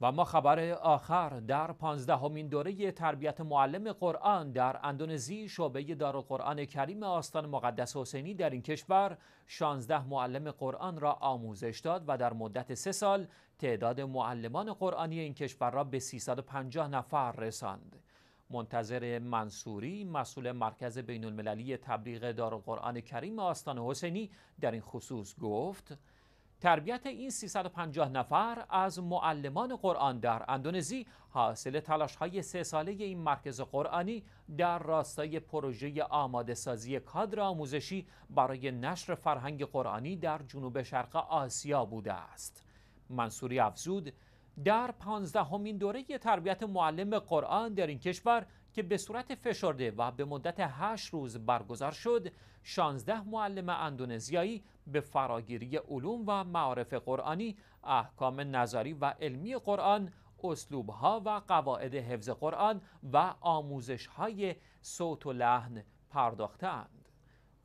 و ما خبر آخر در پانزدهمین دوره تربیت معلم قرآن در اندونزی شعبه دارالقرآن کریم آستان مقدس حسینی در این کشور 16 معلم قرآن را آموزش داد و در مدت سه سال تعداد معلمان قرآنی این کشور را به 350 نفر رساند. منتظر منصوری مسئول مرکز بین المللی تبلیغ دارالقرآن کریم آستان حسینی در این خصوص گفت تربیت این 350 نفر از معلمان قرآن در اندونزی حاصل تلاش های سه ساله این مرکز قرآنی در راستای پروژه آماده سازی کادر آموزشی برای نشر فرهنگ قرآنی در جنوب شرق آسیا بوده است. منصوری افزود در پانزدهمین دوره تربیت معلم قرآن در این کشور که به صورت فشرده و به مدت هشت روز برگزار شد 16 معلم اندونزیایی به فراگیری علوم و معارف قرآنی احکام نظری و علمی قرآن اسلوبها و قواعد حفظ قرآن و آموزش های صوت و لحن پرداختند.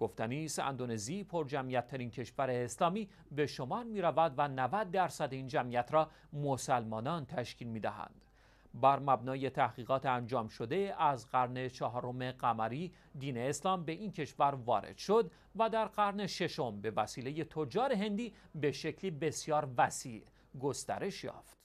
گفتنیست اندونزی پر جمعیت ترین کشور اسلامی به شمار می رود و 90 درصد این جمعیت را مسلمانان تشکیل می دهند. بر مبنای تحقیقات انجام شده از قرن چهارم قمری دین اسلام به این کشور وارد شد و در قرن ششم به وسیله تجار هندی به شکلی بسیار وسیع گسترش یافت.